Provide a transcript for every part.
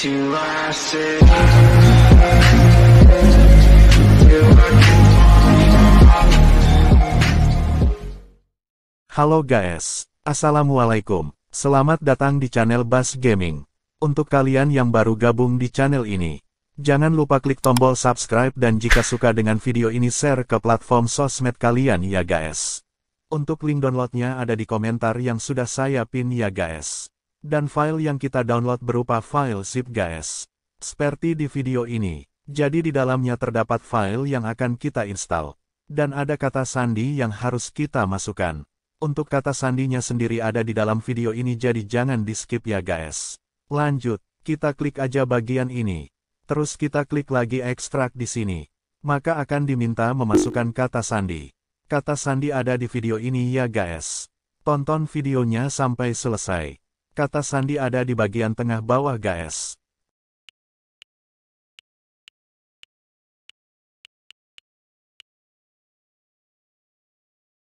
Halo guys, Assalamualaikum. Selamat datang di channel Bass Gaming. Untuk kalian yang baru gabung di channel ini, jangan lupa klik tombol subscribe dan jika suka dengan video ini share ke platform sosmed kalian ya guys. Untuk link downloadnya ada di komentar yang sudah saya pin ya guys dan file yang kita download berupa file zip guys. Seperti di video ini, jadi di dalamnya terdapat file yang akan kita install. Dan ada kata sandi yang harus kita masukkan. Untuk kata sandinya sendiri ada di dalam video ini jadi jangan di skip ya guys. Lanjut, kita klik aja bagian ini. Terus kita klik lagi ekstrak di sini. Maka akan diminta memasukkan kata sandi. Kata sandi ada di video ini ya guys. Tonton videonya sampai selesai kata sandi ada di bagian tengah bawah guys.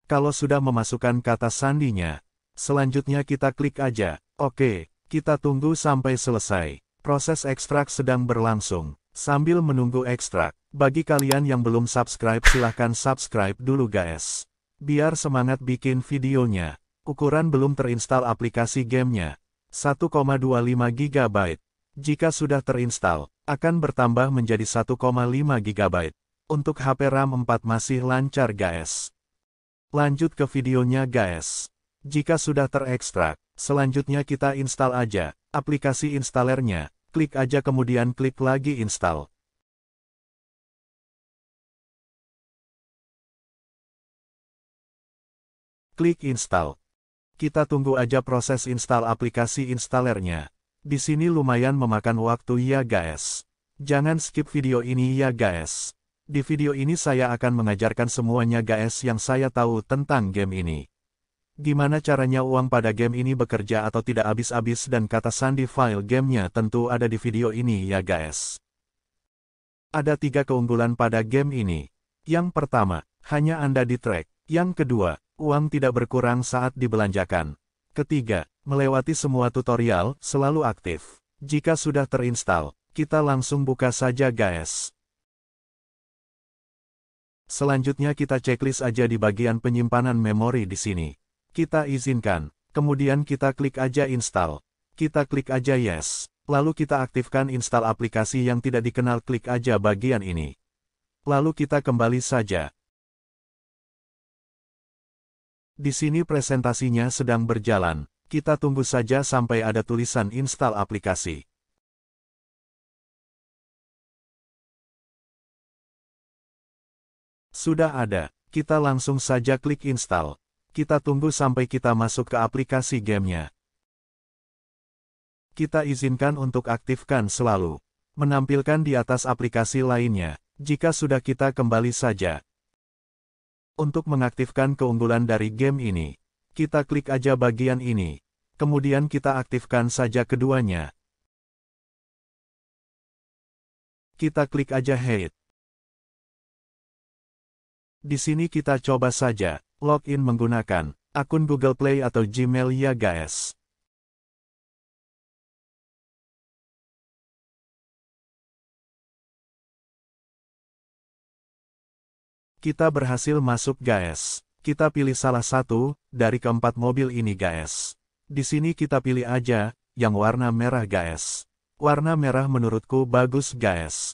Kalau sudah memasukkan kata sandinya, selanjutnya kita klik aja, oke, kita tunggu sampai selesai. Proses ekstrak sedang berlangsung, sambil menunggu ekstrak. Bagi kalian yang belum subscribe silahkan subscribe dulu guys. Biar semangat bikin videonya. Ukuran belum terinstal aplikasi gamenya, 1,25 GB. Jika sudah terinstall, akan bertambah menjadi 1,5 GB. Untuk HP RAM 4 masih lancar guys. Lanjut ke videonya guys. Jika sudah terekstrak, selanjutnya kita install aja aplikasi installernya. Klik aja kemudian klik lagi install. Klik install. Kita tunggu aja proses install aplikasi installernya. Di sini lumayan memakan waktu ya guys. Jangan skip video ini ya guys. Di video ini saya akan mengajarkan semuanya guys yang saya tahu tentang game ini. Gimana caranya uang pada game ini bekerja atau tidak habis-habis dan kata sandi file gamenya tentu ada di video ini ya guys. Ada tiga keunggulan pada game ini. Yang pertama, hanya Anda di track. Yang kedua, uang tidak berkurang saat dibelanjakan. Ketiga, melewati semua tutorial, selalu aktif. Jika sudah terinstal, kita langsung buka saja guys. Selanjutnya kita checklist aja di bagian penyimpanan memori di sini. Kita izinkan, kemudian kita klik aja install. Kita klik aja yes, lalu kita aktifkan install aplikasi yang tidak dikenal klik aja bagian ini. Lalu kita kembali saja, di sini presentasinya sedang berjalan, kita tunggu saja sampai ada tulisan install aplikasi. Sudah ada, kita langsung saja klik install. Kita tunggu sampai kita masuk ke aplikasi gamenya. Kita izinkan untuk aktifkan selalu. Menampilkan di atas aplikasi lainnya. Jika sudah kita kembali saja, untuk mengaktifkan keunggulan dari game ini, kita klik aja bagian ini. Kemudian kita aktifkan saja keduanya. Kita klik aja Hate. Di sini kita coba saja, login menggunakan akun Google Play atau Gmail ya guys. Kita berhasil masuk guys. Kita pilih salah satu, dari keempat mobil ini guys. Di sini kita pilih aja, yang warna merah guys. Warna merah menurutku bagus guys.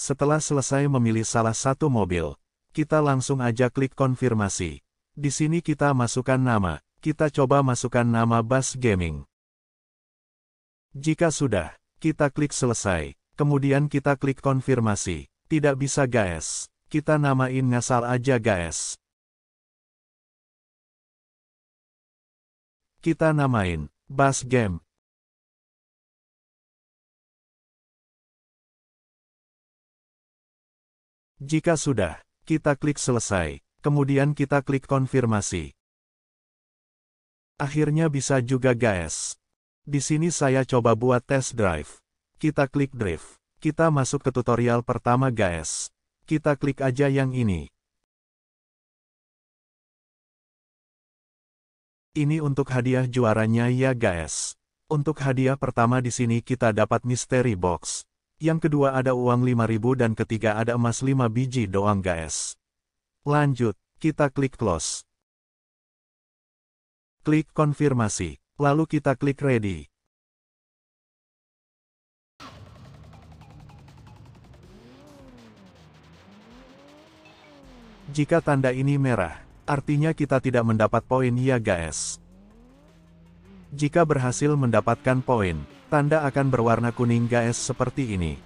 Setelah selesai memilih salah satu mobil, kita langsung aja klik konfirmasi. Di sini kita masukkan nama, kita coba masukkan nama Bass Gaming. Jika sudah, kita klik selesai. Kemudian kita klik konfirmasi. Tidak bisa guys kita namain ngasal aja guys. Kita namain, bass game. Jika sudah, kita klik selesai, kemudian kita klik konfirmasi. Akhirnya bisa juga guys. Di sini saya coba buat test drive. Kita klik drive. Kita masuk ke tutorial pertama guys kita klik aja yang ini. Ini untuk hadiah juaranya ya guys. Untuk hadiah pertama di sini kita dapat mystery box. Yang kedua ada uang 5000 dan ketiga ada emas 5 biji doang guys. Lanjut, kita klik close. Klik konfirmasi, lalu kita klik ready. Jika tanda ini merah, artinya kita tidak mendapat poin ya guys. Jika berhasil mendapatkan poin, tanda akan berwarna kuning guys seperti ini.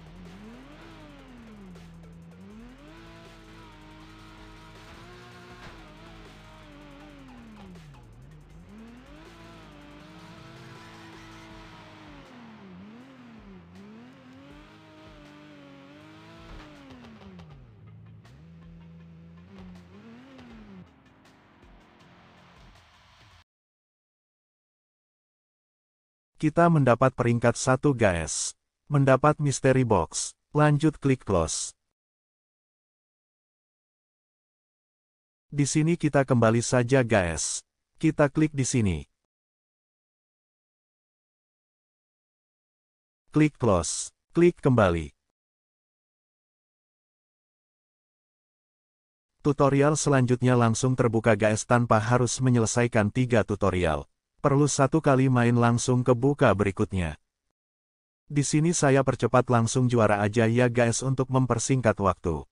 Kita mendapat peringkat 1 guys. Mendapat mystery box. Lanjut klik close. Di sini kita kembali saja guys. Kita klik di sini. Klik close. Klik kembali. Tutorial selanjutnya langsung terbuka guys tanpa harus menyelesaikan tiga tutorial perlu satu kali main langsung ke buka berikutnya. Di sini saya percepat langsung juara aja ya guys untuk mempersingkat waktu.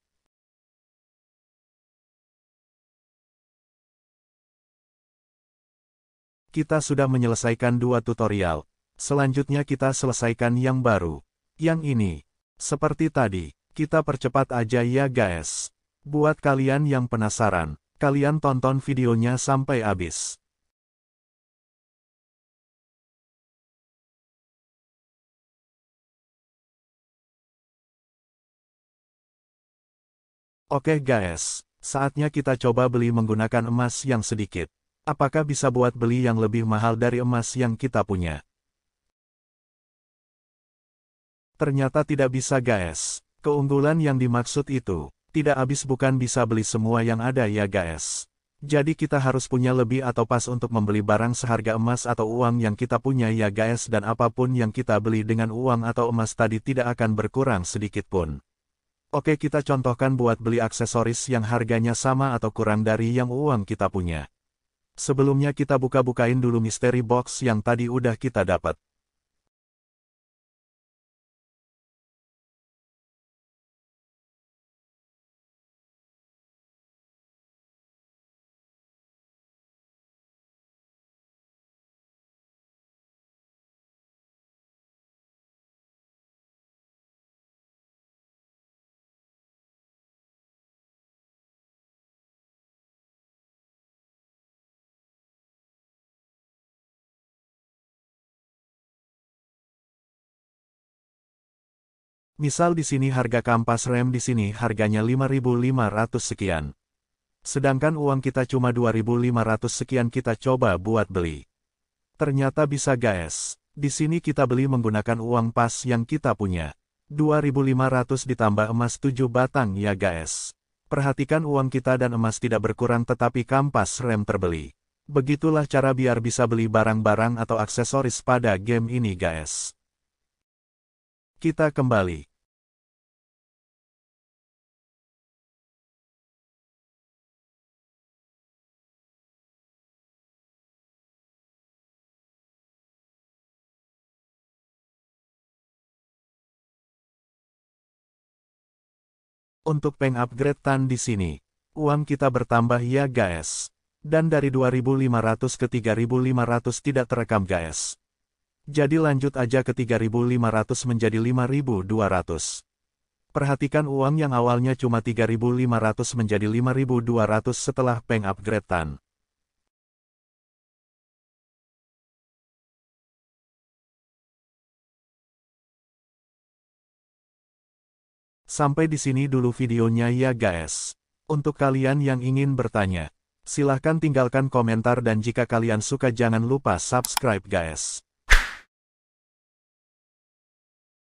Kita sudah menyelesaikan dua tutorial. Selanjutnya kita selesaikan yang baru. Yang ini. Seperti tadi, kita percepat aja ya guys. Buat kalian yang penasaran, kalian tonton videonya sampai habis. Oke guys, saatnya kita coba beli menggunakan emas yang sedikit. Apakah bisa buat beli yang lebih mahal dari emas yang kita punya? Ternyata tidak bisa guys. Keunggulan yang dimaksud itu, tidak habis bukan bisa beli semua yang ada ya guys. Jadi kita harus punya lebih atau pas untuk membeli barang seharga emas atau uang yang kita punya ya guys dan apapun yang kita beli dengan uang atau emas tadi tidak akan berkurang sedikit pun. Oke kita contohkan buat beli aksesoris yang harganya sama atau kurang dari yang uang kita punya. Sebelumnya kita buka-bukain dulu misteri box yang tadi udah kita dapat. Misal di sini harga kampas rem di sini harganya 5.500 sekian. Sedangkan uang kita cuma 2.500 sekian kita coba buat beli. Ternyata bisa guys. Di sini kita beli menggunakan uang pas yang kita punya. 2.500 ditambah emas 7 batang ya guys. Perhatikan uang kita dan emas tidak berkurang tetapi kampas rem terbeli. Begitulah cara biar bisa beli barang-barang atau aksesoris pada game ini guys. Kita kembali. Untuk peng-upgrade tan di sini, uang kita bertambah ya guys. Dan dari 2500 ke 3500 tidak terekam guys. Jadi lanjut aja ke 3.500 menjadi 5.200. Perhatikan uang yang awalnya cuma 3.500 menjadi 5.200 setelah peng upgrade tan. Sampai di sini dulu videonya ya guys. Untuk kalian yang ingin bertanya, silahkan tinggalkan komentar dan jika kalian suka jangan lupa subscribe guys.